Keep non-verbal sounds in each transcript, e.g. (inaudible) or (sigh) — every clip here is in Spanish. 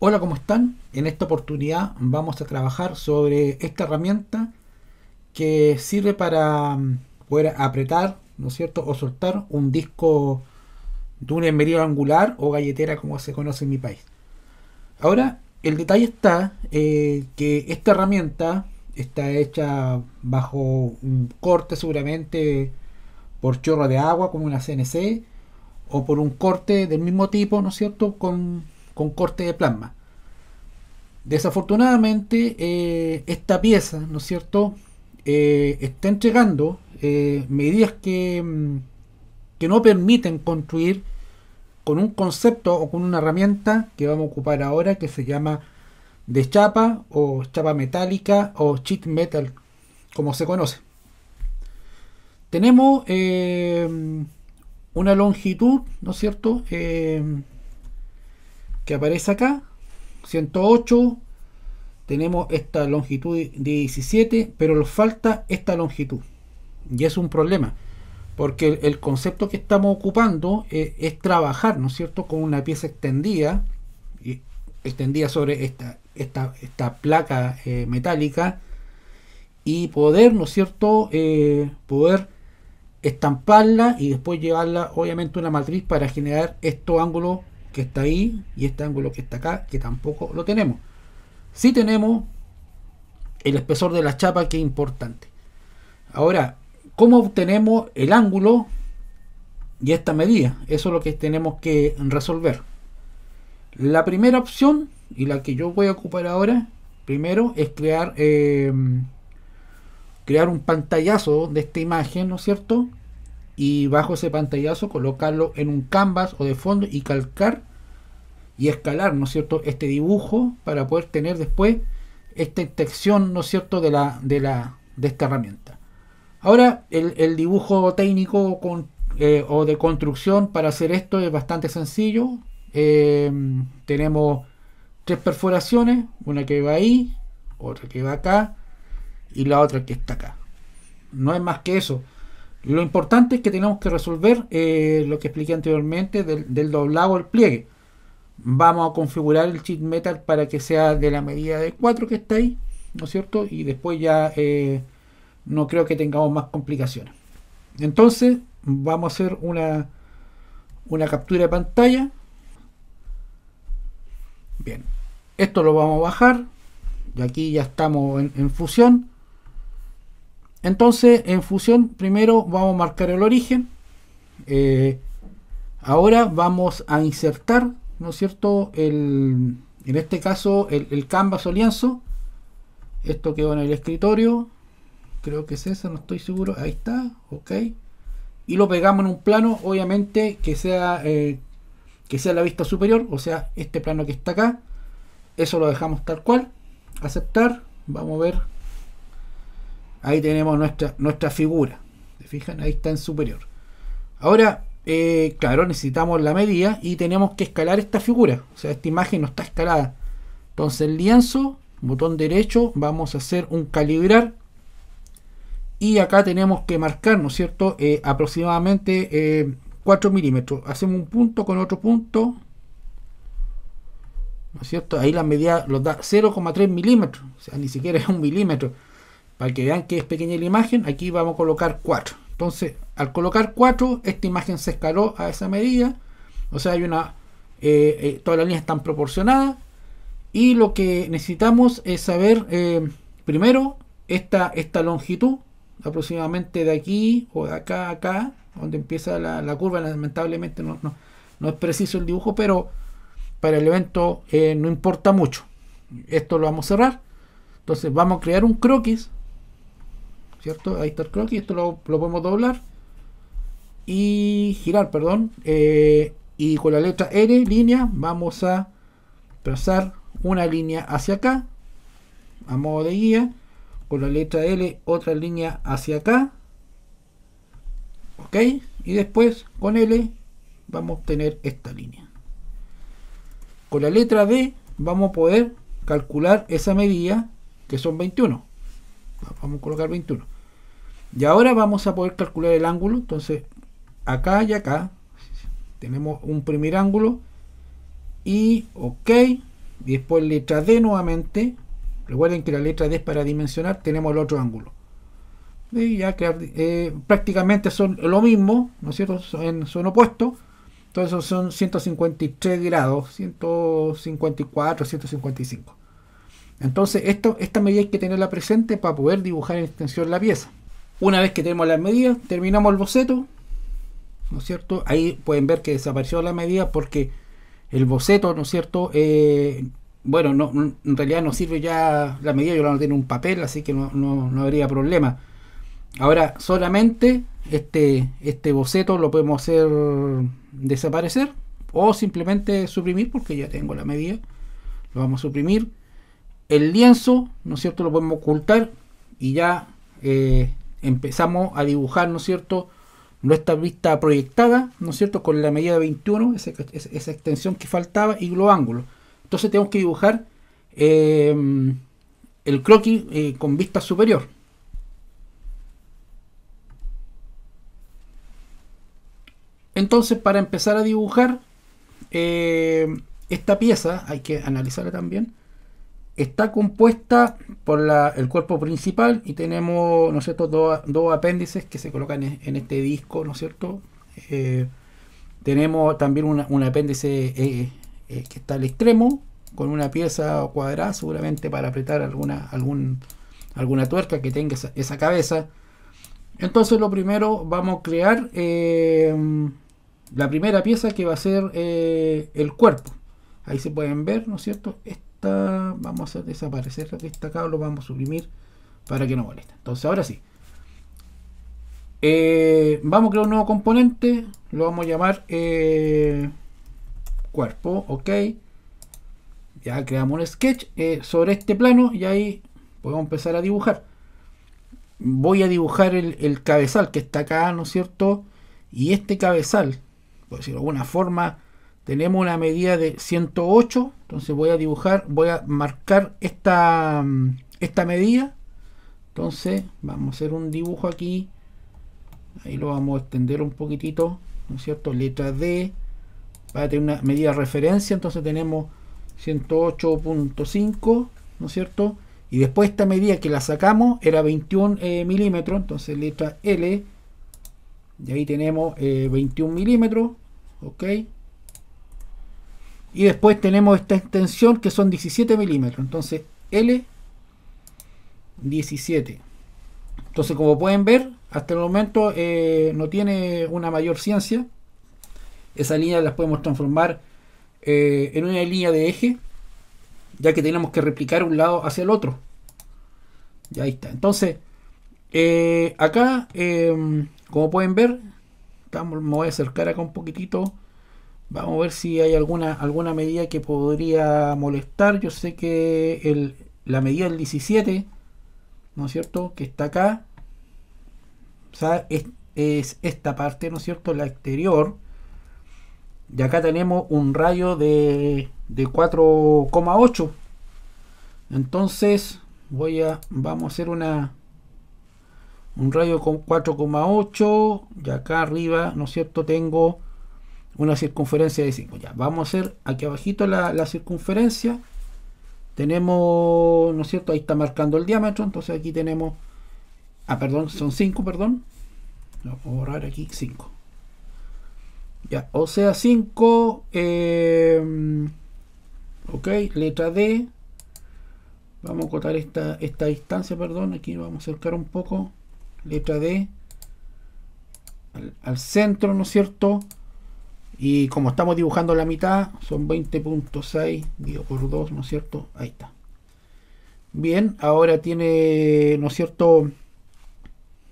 Hola, ¿cómo están? En esta oportunidad vamos a trabajar sobre esta herramienta que sirve para mm, poder apretar, ¿no es cierto?, o soltar un disco de un medio angular o galletera como se conoce en mi país. Ahora, el detalle está eh, que esta herramienta está hecha bajo un corte seguramente por chorro de agua como una CNC o por un corte del mismo tipo, ¿no es cierto?, con con corte de plasma. Desafortunadamente, eh, esta pieza, ¿no es cierto?, eh, está entregando eh, medidas que, mm, que no permiten construir con un concepto o con una herramienta que vamos a ocupar ahora que se llama de chapa o chapa metálica o sheet metal, como se conoce. Tenemos una longitud, ¿no es cierto? que aparece acá, 108, tenemos esta longitud de 17, pero nos falta esta longitud. Y es un problema, porque el, concepto que estamos ocupando eh, es, trabajar, ¿no es cierto?, con una pieza extendida, y extendida sobre esta, esta, esta placa eh, metálica, y poder, ¿no es cierto?, eh, poder estamparla y después llevarla, obviamente, una matriz para generar estos ángulos que está ahí y este ángulo que está acá, que tampoco lo tenemos. Si tenemos el espesor de la chapa, que es importante. Ahora, ¿cómo obtenemos el ángulo y esta medida? Eso es lo que tenemos que resolver. La primera opción, y la que yo voy a ocupar ahora, primero es crear, eh, crear un pantallazo de esta imagen, ¿no es cierto? y bajo ese pantallazo colocarlo en un canvas o de fondo y calcar y escalar, ¿no es cierto?, este dibujo para poder tener después esta inspección ¿no es cierto?, de, la, de, esta herramienta. Ahora, el, dibujo técnico eh, o de construcción para hacer esto es bastante sencillo. Eh, tenemos tres perforaciones, una que va ahí, otra que va acá y la otra que está acá. No es más que eso. Lo importante es que tenemos que resolver eh, lo que expliqué anteriormente del, del doblado el pliegue vamos a configurar el cheat metal para que sea de la medida de 4 que está ahí, ¿no es cierto? Y después ya eh, no creo que tengamos más complicaciones. Entonces, vamos a hacer una, una captura de pantalla. Bien, esto lo vamos a bajar. Y aquí ya estamos en, fusión. Entonces, en fusión, primero vamos a marcar el origen. Eh, ahora vamos a insertar ¿no es cierto? en este caso, el, canvas o lienzo. Esto quedó en el escritorio. Creo que es eso, no estoy seguro. Ahí está, ok. Y lo pegamos en un plano, obviamente, que sea, eh, que sea la vista superior, o sea, este plano que está acá. Eso lo dejamos tal cual. Aceptar. Vamos a ver. Ahí tenemos nuestra, nuestra figura. ¿Se fijan? Ahí está en superior. Ahora, eh, claro, necesitamos la medida y tenemos que escalar esta figura. O sea, esta imagen no está escalada. Entonces el lienzo, botón derecho, vamos a hacer un calibrar. Y acá tenemos que marcar, ¿no es cierto? Eh, aproximadamente 4 eh, milímetros. Hacemos un punto con otro punto. ¿No es cierto? Ahí la medida nos da 0,3 milímetros. O sea, ni siquiera es un milímetro. Para que vean que es pequeña la imagen, aquí vamos a colocar 4. Entonces, al colocar 4, esta imagen se escaló a esa medida. O sea, hay una. Eh, eh, todas las líneas están proporcionadas. Y lo que necesitamos es saber eh, primero esta, esta longitud, aproximadamente de aquí o de acá a acá, donde empieza la, la curva. Lamentablemente no, no, no, es preciso el dibujo, pero para el evento no importa mucho. Esto lo vamos a cerrar. Entonces, vamos a crear un croquis ¿cierto? Ahí está el croquis, esto lo, podemos doblar y girar, perdón. Eh, y con la letra R, línea, vamos a trazar una línea hacia acá, a modo de guía. Con la letra L, otra línea hacia acá. ¿Ok? Y después con L vamos a obtener esta línea. Con la letra D vamos a poder calcular esa medida que son 21 vamos a colocar 21 y ahora vamos a poder calcular el ángulo entonces acá y acá tenemos un primer ángulo y ok y después letra D nuevamente recuerden que la letra D es para dimensionar tenemos el otro ángulo ya eh, prácticamente son lo mismo ¿no es cierto? son opuestos entonces son 153 grados 154 155 entonces, esto, esta medida hay que tenerla presente para poder dibujar en extensión la pieza. Una vez que tenemos las medidas, terminamos el boceto, ¿no es cierto? Ahí pueden ver que desapareció la medida porque el boceto, ¿no es cierto? Eh, bueno, en realidad no sirve ya la medida, yo la tengo en un papel, así que no, habría problema. Ahora, solamente este, este boceto lo podemos hacer desaparecer o simplemente suprimir porque ya tengo la medida. Lo vamos a suprimir el lienzo, ¿no es cierto? Lo podemos ocultar y ya eh, empezamos a dibujar, ¿no es cierto? Nuestra vista proyectada, ¿no es cierto? Con la medida 21, esa, extensión que faltaba y los ángulos. Entonces tenemos que dibujar em, el croquis eh, con vista superior. Entonces para empezar a dibujar eh, esta pieza, hay que analizarla también está compuesta por el cuerpo principal y tenemos, ¿no dos, apéndices que se colocan en, este disco, ¿no es cierto? Eh, tenemos también un apéndice eh, eh, que está al extremo, con una pieza cuadrada, seguramente para apretar alguna, algún, alguna tuerca que tenga esa, cabeza. Entonces lo primero vamos a crear la primera pieza que va a ser el cuerpo. Ahí se pueden ver, ¿no es cierto? vamos a hacer desaparecer lo que está acá, lo vamos a suprimir para que no moleste. Entonces ahora sí. Eh, vamos a crear un nuevo componente, lo vamos a llamar eh, cuerpo, ok. Ya creamos un sketch eh, sobre este plano y ahí podemos empezar a dibujar. Voy a dibujar el, el cabezal que está acá, ¿no es cierto? Y este cabezal, por decirlo de alguna forma, tenemos una medida de 108 entonces voy a dibujar voy a marcar esta mm, esta medida entonces vamos a hacer un dibujo aquí ahí lo vamos a extender un poquitito ¿no es cierto? letra D para tener una medida de referencia entonces tenemos 108.5 ¿no es cierto? y después esta medida que la sacamos era 21 eh, milímetros entonces letra L y ahí tenemos 21 eh, milímetros ok y después tenemos esta extensión que son 17 milímetros. Entonces, L 17. Entonces, como pueden ver, hasta el momento eh, no tiene una mayor ciencia. Esas líneas las podemos transformar eh, en una línea de eje, ya que tenemos que replicar un lado hacia el otro. Ya ahí está. Entonces, eh, acá, como pueden ver, me voy a acercar acá un poquitito. Vamos a ver si hay alguna, alguna medida que podría molestar. Yo sé que la medida del 17, ¿no es cierto? Que está acá. O sea, es, esta parte, ¿no es cierto? La exterior. Y acá tenemos un rayo de, de 4,8. Entonces, voy a, vamos a hacer una, un rayo con 4,8. Y acá arriba, ¿no es cierto? Tengo una circunferencia de 5. Ya, vamos a hacer aquí abajito la, circunferencia. Tenemos, ¿no es cierto? Ahí está marcando el diámetro. Entonces aquí tenemos, ah, perdón, son 5, perdón. Lo borrar aquí, 5. Ya, o sea, 5, em, ok, letra D. Vamos a cortar esta, esta distancia, perdón, aquí vamos a acercar un poco, letra D, al, al centro, ¿no es cierto? Y como estamos dibujando la mitad, son 20.6 dividido por 2, ¿no es cierto? Ahí está. Bien, ahora tiene, ¿no es cierto?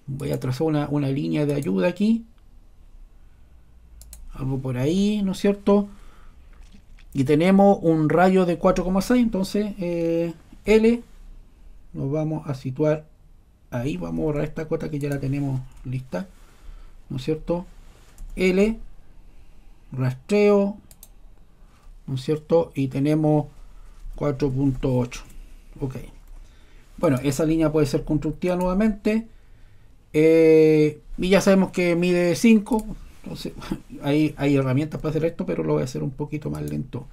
Voy a trazar una, línea de ayuda aquí. Algo por ahí, ¿no es cierto? Y tenemos un rayo de 4,6, entonces eh, L nos vamos a situar ahí. Vamos a borrar esta cuota que ya la tenemos lista, ¿no es cierto? L rastreo, ¿no es cierto? Y tenemos 4.8. Ok. Bueno, esa línea puede ser constructiva nuevamente. Eh, y ya sabemos que mide 5. Entonces, (laughs) hay, herramientas para hacer esto, pero lo voy a hacer un poquito más lento.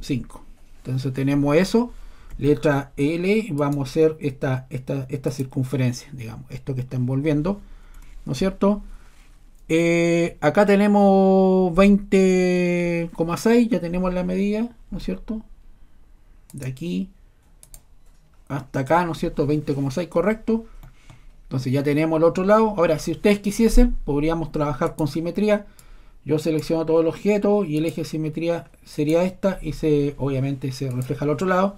5. Entonces tenemos eso. Letra L, vamos a hacer esta, esta, esta circunferencia, digamos, esto que está envolviendo, ¿no es cierto? Eh, acá tenemos 20,6, ya tenemos la medida, ¿no es cierto? De aquí hasta acá, ¿no es cierto? 20,6, correcto. Entonces ya tenemos el otro lado. Ahora, si ustedes quisiesen, podríamos trabajar con simetría. Yo selecciono todo el objeto y el eje de simetría sería esta y se, obviamente se refleja al otro lado.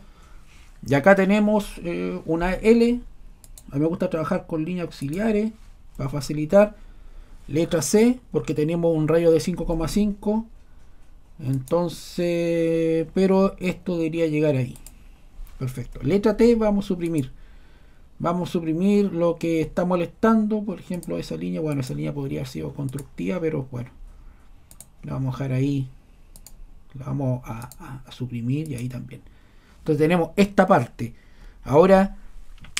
Y acá tenemos eh, una L. A mí me gusta trabajar con líneas auxiliares para facilitar. Letra C, porque tenemos un rayo de 5,5. Entonces, pero esto debería llegar ahí. Perfecto. Letra T vamos a suprimir. Vamos a suprimir lo que está molestando, por ejemplo, esa línea. Bueno, esa línea podría haber sido constructiva, pero bueno. La vamos a dejar ahí. La vamos a, suprimir y ahí también. Entonces tenemos esta parte. Ahora,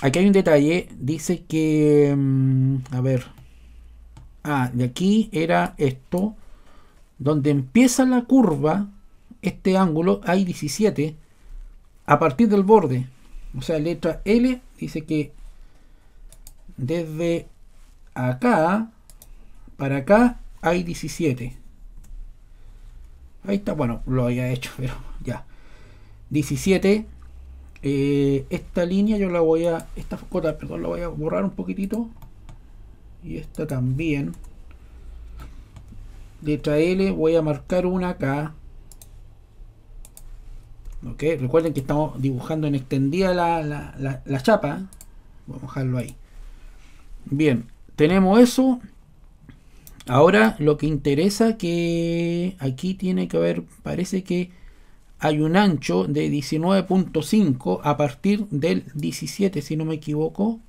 aquí hay un detalle. Dice que... Mm, a ver. Ah, de aquí era esto. Donde empieza la curva, este ángulo, hay 17, a partir del borde. O sea, letra L dice que desde acá para acá hay 17. Ahí está, bueno, lo había hecho, (laughs) pero ya. 17. Eh, esta línea yo la voy a, esta cota, perdón, la voy a borrar un poquitito y esta también. Letra L, voy a marcar una acá. recuerden que estamos dibujando en extendida la, la, la, chapa. Vamos a dejarlo ahí. Bien, tenemos eso. Ahora lo que interesa que aquí tiene que haber, parece que hay un ancho de 19.5 a partir del 17, si no me equivoco.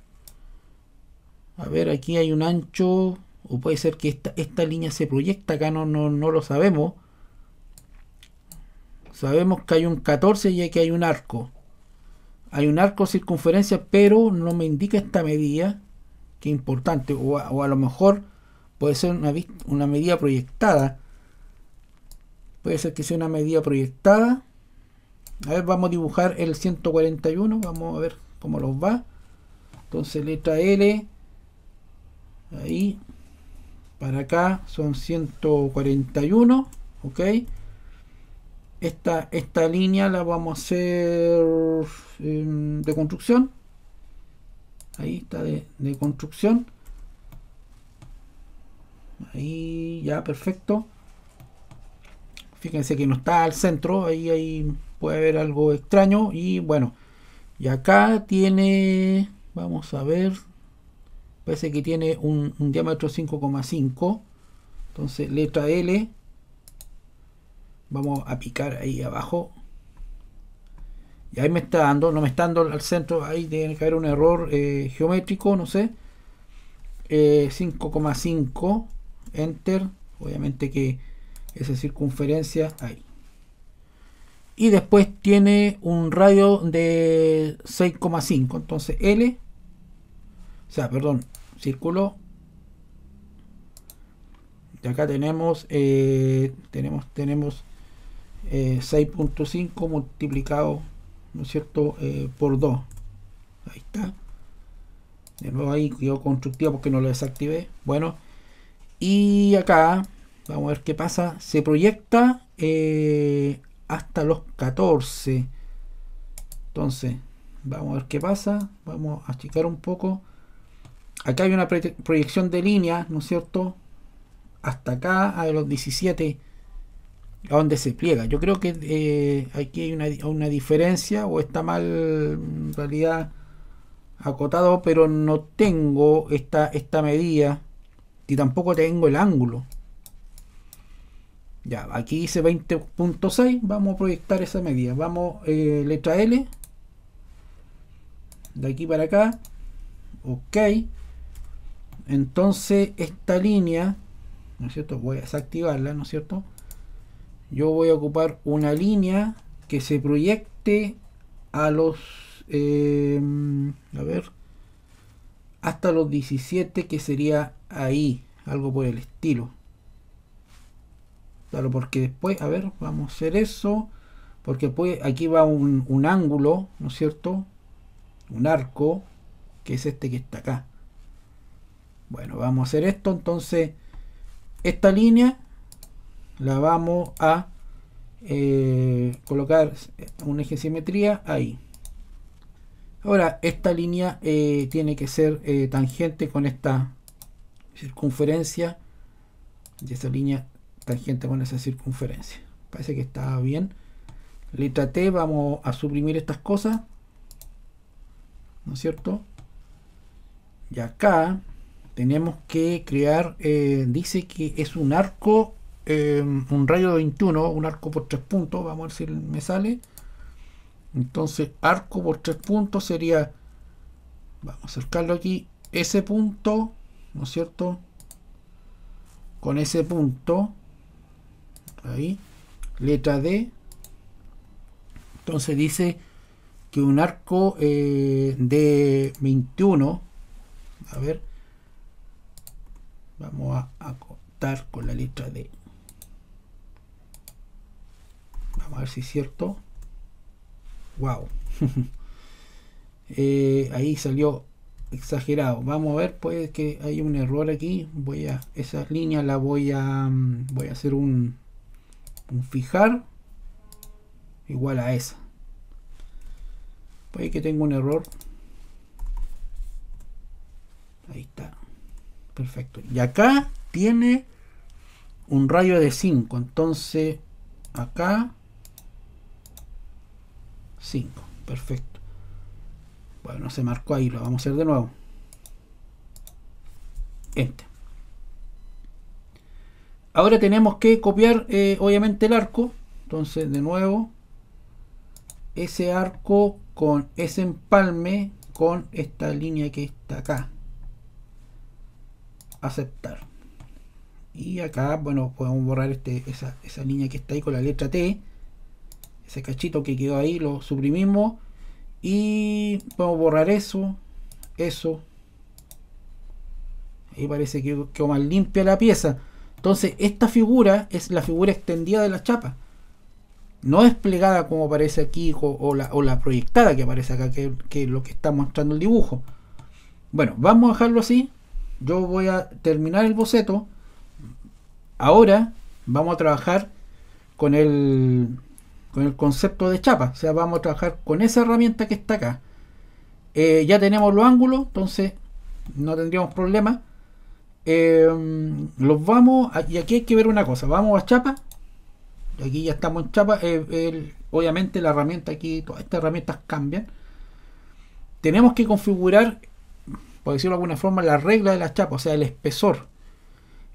A ver, aquí hay un ancho. O puede ser que esta, esta línea se proyecta. Acá no, no, no lo sabemos. Sabemos que hay un 14 y aquí hay un arco. Hay un arco circunferencia, pero no me indica esta medida. qué importante. O a, lo mejor puede ser una, una medida proyectada. Puede ser que sea una medida proyectada. A ver, vamos a dibujar el 141. Vamos a ver cómo los va. Entonces letra L Ahí. Para acá son 141. Ok. Esta, esta línea la vamos a hacer em, de construcción. Ahí está de, construcción. Ahí ya, perfecto. Fíjense que no está al centro. Ahí, ahí puede haber algo extraño. Y bueno. Y acá tiene... Vamos a ver parece que tiene un, diámetro 5,5 entonces letra L vamos a picar ahí abajo y ahí me está dando, no me está dando al centro, ahí tiene que haber un error eh, geométrico, no sé. 5,5, eh, enter, obviamente que esa circunferencia ahí. Y después tiene un radio de 6,5, entonces L o sea, perdón, círculo. Y acá tenemos, eh, tenemos, tenemos 6.5 eh, multiplicado, ¿no es cierto?, eh, por 2. Ahí está. De nuevo ahí, yo constructivo porque no lo desactivé. Bueno, y acá, vamos a ver qué pasa. Se proyecta hasta los 14. Entonces, vamos a ver qué pasa. Vamos a achicar un poco acá hay una proyección de línea, ¿no es cierto? Hasta acá, a los 17, a donde se pliega. Yo creo que eh, aquí hay una, diferencia o está mal en realidad acotado, pero no tengo esta, esta medida y tampoco tengo el ángulo. Ya, aquí dice 20.6, vamos a proyectar esa medida. Vamos, eh, letra L, de aquí para acá, ok. Entonces, esta línea, ¿no es cierto? Voy a desactivarla, ¿no es cierto? Yo voy a ocupar una línea que se proyecte a los, eh, a ver, hasta los 17 que sería ahí, algo por el estilo. Claro, porque después, a ver, vamos a hacer eso, porque aquí va un, un ángulo, ¿no es cierto? Un arco, que es este que está acá. Bueno, vamos a hacer esto. Entonces, esta línea la vamos a eh, colocar un eje de simetría ahí. Ahora, esta línea eh, tiene que ser eh, tangente con esta circunferencia. Y esa línea tangente con esa circunferencia. Parece que está bien. Letra T, vamos a suprimir estas cosas. ¿No es cierto? Y acá tenemos que crear, eh, dice que es un arco, em, un rayo de 21, un arco por tres puntos, vamos a ver si me sale. Entonces, arco por tres puntos sería, vamos a acercarlo aquí, ese punto, ¿no es cierto? Con ese punto, ahí, letra D. Entonces dice que un arco eh, de 21, a ver, vamos a acotar con la letra D vamos a ver si es cierto wow (laughs) eh, ahí salió exagerado vamos a ver puede que hay un error aquí voy a esa línea la voy a mm, voy a hacer un, un fijar igual a esa puede que tenga un error Perfecto. Y acá tiene un rayo de 5. Entonces, acá 5. Perfecto. Bueno, se marcó ahí. Lo vamos a hacer de nuevo. Enter. Ahora tenemos que copiar, eh, obviamente, el arco. Entonces, de nuevo, ese arco con ese empalme con esta línea que está acá aceptar y acá bueno podemos borrar este, esa, esa línea que está ahí con la letra T ese cachito que quedó ahí lo suprimimos y podemos borrar eso eso ahí parece que quedó más limpia la pieza entonces esta figura es la figura extendida de la chapa no desplegada como parece aquí o, la, o la, proyectada que aparece acá que, que es lo que está mostrando el dibujo bueno vamos a dejarlo así yo voy a terminar el boceto. Ahora vamos a trabajar con el, con el concepto de chapa. O sea, vamos a trabajar con esa herramienta que está acá. Eh, ya tenemos los ángulos, entonces no tendríamos problema. Eh, los vamos, y aquí hay que ver una cosa, vamos a chapa, aquí ya estamos en chapa, eh, obviamente la herramienta aquí, todas estas herramientas cambian. Tenemos que configurar por decirlo de alguna forma, la regla de la chapa, o sea, el espesor.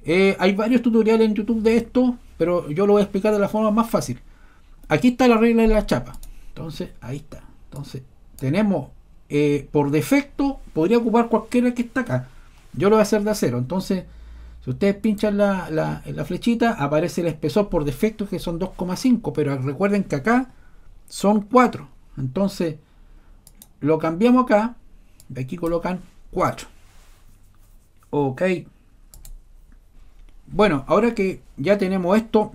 Eh, hay varios tutoriales en YouTube de esto, pero yo lo voy a explicar de la forma más fácil. Aquí está la regla de la chapa. Entonces, ahí está. Entonces, tenemos eh, por defecto, podría ocupar cualquiera que está acá. Yo lo voy a hacer de acero. Entonces, si ustedes pinchan la, la flechita, aparece el espesor por defecto que son 2,5, pero recuerden que acá son 4. Entonces, lo cambiamos acá. De aquí colocan 4. Ok. Bueno, ahora que ya tenemos esto,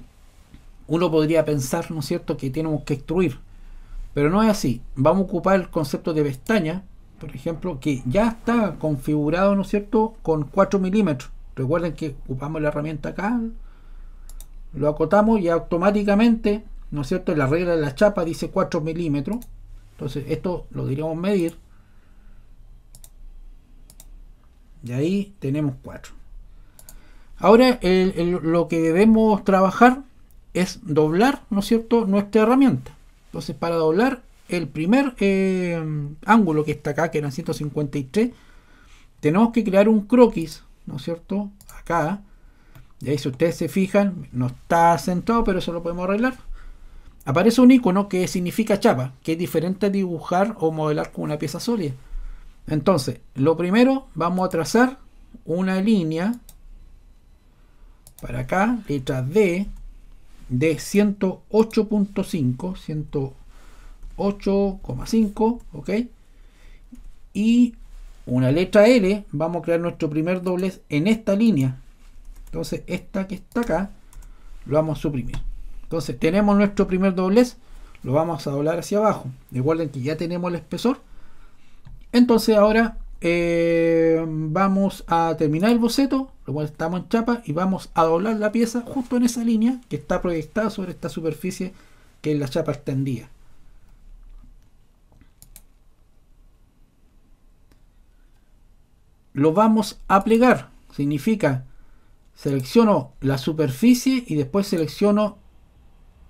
uno podría pensar, ¿no es cierto?, que tenemos que extruir. Pero no es así. Vamos a ocupar el concepto de pestaña, por ejemplo, que ya está configurado, ¿no es cierto?, con 4 milímetros. Recuerden que ocupamos la herramienta acá, lo acotamos y automáticamente, ¿no es cierto?, la regla de la chapa dice 4 milímetros. Entonces, esto lo diríamos medir. Y ahí tenemos cuatro. Ahora lo que debemos trabajar es doblar, ¿no es cierto?, nuestra herramienta. Entonces para doblar el primer eh, ángulo que está acá, que era 153, tenemos que crear un croquis, ¿no es cierto?, acá. Y ahí si ustedes se fijan, no está centrado, pero eso lo podemos arreglar. Aparece un icono que significa chapa, que es diferente a dibujar o modelar con una pieza sólida. Entonces, lo primero, vamos a trazar una línea para acá, letra D, de 108.5, 108,5, ¿ok? Y una letra L, vamos a crear nuestro primer doblez en esta línea. Entonces, esta que está acá, lo vamos a suprimir. Entonces, tenemos nuestro primer doblez, lo vamos a doblar hacia abajo. Recuerden que ya tenemos el espesor entonces ahora eh, vamos a terminar el boceto, lo cual estamos en chapa, y vamos a doblar la pieza justo en esa línea que está proyectada sobre esta superficie que es la chapa extendida. Lo vamos a plegar, significa selecciono la superficie y después selecciono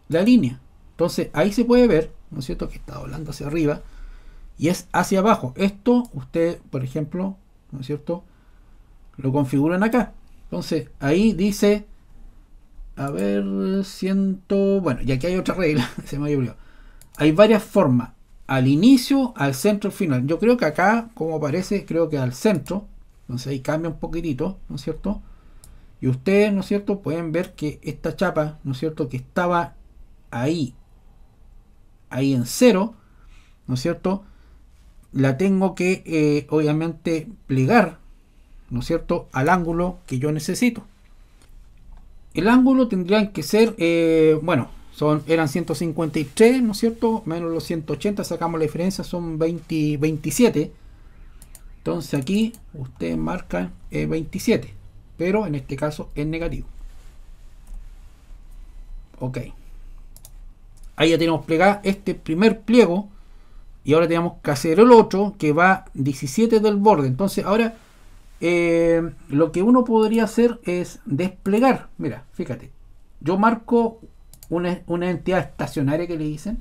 la línea. Entonces ahí se puede ver, ¿no es cierto?, que está doblando hacia arriba y es hacia abajo. Esto usted, por ejemplo, ¿no es cierto? Lo configuran acá. Entonces ahí dice, a ver, siento bueno, y aquí hay otra regla, (laughs) se me olvidó Hay varias formas, al inicio, al centro, al final. Yo creo que acá, como aparece, creo que al centro, entonces ahí cambia un poquitito, ¿no es cierto? Y ustedes, ¿no es cierto?, pueden ver que esta chapa, ¿no es cierto?, que estaba ahí, ahí en cero, ¿no es cierto?, la tengo que eh, obviamente plegar, ¿no es cierto?, al ángulo que yo necesito. El ángulo tendrían que ser, eh, bueno, son, eran 153, ¿no es cierto?, menos los 180, sacamos la diferencia, son 20, 27. Entonces aquí ustedes marca 27, eh, pero en este caso es negativo. Ok. Ahí ya tenemos plegado este primer pliego y ahora tenemos que hacer el otro que va 17 del borde. Entonces ahora eh, lo que uno podría hacer es desplegar. Mira, fíjate, yo marco una, entidad estacionaria que le dicen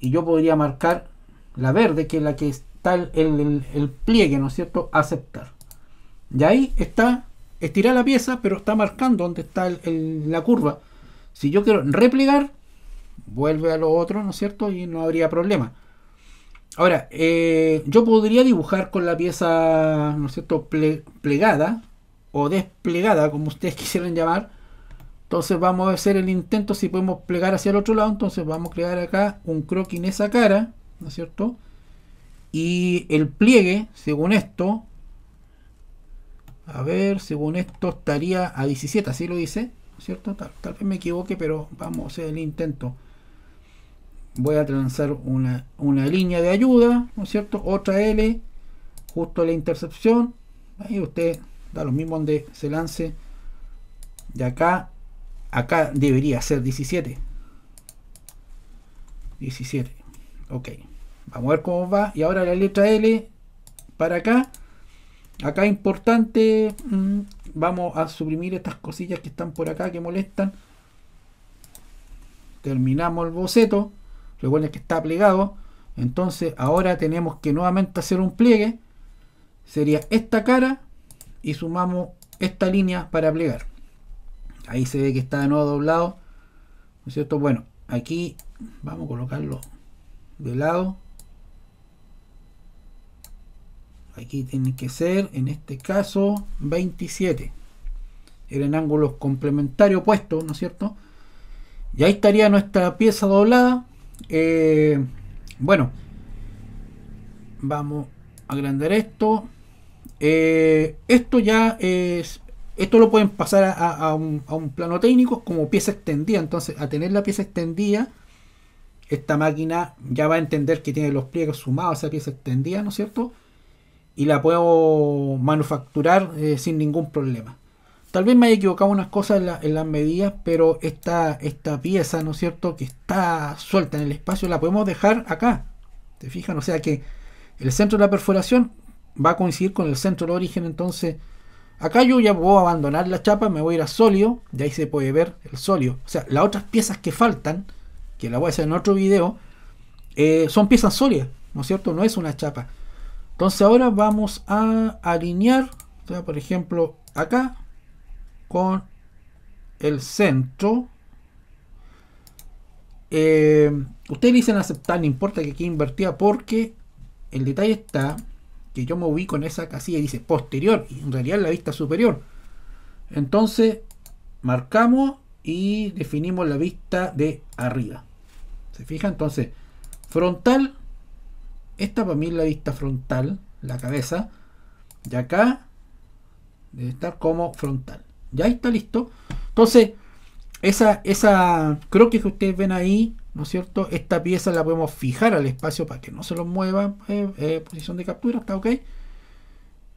y yo podría marcar la verde que es la que está el, el, pliegue, ¿no es cierto? Aceptar. Y ahí está, estira la pieza, pero está marcando donde está el, la curva. Si yo quiero replegar, vuelve a lo otro, ¿no es cierto? Y no habría problema. Ahora, eh, yo podría dibujar con la pieza, ¿no es cierto?, plegada o desplegada, como ustedes (laughs) quisieran llamar. Entonces vamos a hacer el intento si podemos plegar hacia el otro lado. Entonces vamos a crear acá un croquis en esa cara, ¿no es cierto? Y el pliegue, según esto, a ver, según esto estaría a 17, así lo dice, ¿cierto? Tal, tal vez me equivoque, pero vamos a hacer el intento voy a transar una, línea de ayuda, ¿no es cierto? Otra L, justo la intercepción. Ahí usted da lo mismo donde se lance. De acá, acá debería ser 17. 17. Ok. Vamos a ver cómo va. Y ahora la letra L para acá. Acá importante. Mm, vamos a suprimir estas cosillas que están por acá que molestan. Terminamos el boceto. Recuerden que está plegado. Entonces ahora tenemos que nuevamente hacer un pliegue. Sería esta cara y sumamos esta línea para plegar. Ahí se ve que está de nuevo doblado. ¿No es cierto? Bueno, aquí vamos a colocarlo de lado. Aquí tiene que ser, en este caso, 27. en ángulos complementarios opuestos, ¿no es cierto? Y ahí estaría nuestra pieza doblada eh, bueno, vamos a agrandar esto. Eh, esto ya es. Esto lo pueden pasar a, un, plano técnico como pieza extendida. Entonces, a tener la pieza extendida, esta máquina ya va a entender que tiene los pliegues sumados a esa pieza extendida, ¿no es cierto? Y la puedo manufacturar eh, sin ningún problema. Tal vez me haya equivocado unas cosas en, las medidas, pero esta, esta pieza, ¿no es cierto?, que está suelta en el espacio, la podemos dejar acá. ¿Te fijan? O sea que el centro de la perforación va a coincidir con el centro de origen, entonces acá yo ya voy a abandonar la chapa, me voy a ir a sólido, de ahí se puede ver el sólido. O sea, las otras piezas que faltan, que la voy a hacer en otro video, eh, son piezas sólidas, ¿no es cierto? No es una chapa. Entonces ahora vamos a alinear, o sea, por ejemplo, acá con el centro. Eh, ustedes dicen aceptar, no importa que quede invertida porque el detalle está que yo me ubico en esa casilla y dice posterior y en realidad la vista superior. Entonces marcamos y definimos la vista de arriba. ¿Se fija? Entonces frontal, esta para mí es la vista frontal, la cabeza, y acá debe estar como frontal. Ya está listo. Entonces, esa, esa croquis que ustedes ven ahí, ¿no es cierto? Esta pieza la podemos fijar al espacio para que no se lo mueva. Eh, eh, posición de captura, está ok.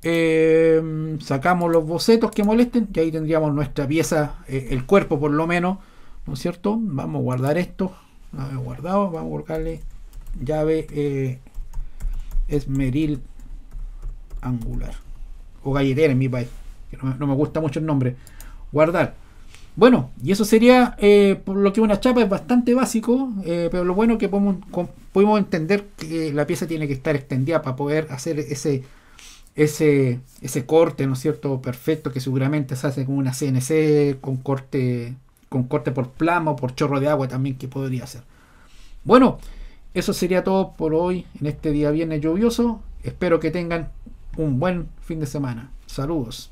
Eh, sacamos los bocetos que molesten y ahí tendríamos nuestra pieza, el cuerpo por lo menos, ¿no es cierto? Vamos a guardar esto, guardado, vamos a colocarle llave esmeril angular o galletera en mi país no, me gusta mucho el nombre, guardar. Bueno, y eso sería eh, por lo que una chapa es bastante básico, eh, pero lo bueno que podemos, entender que la pieza tiene que estar extendida para poder hacer ese, ese, ese corte, ¿no es cierto?, perfecto, que seguramente se hace con una CNC, con corte, con corte por plama o por chorro de agua también que podría hacer. Bueno, eso sería todo por hoy en este día viernes lluvioso. Espero que tengan un buen fin de semana. Saludos.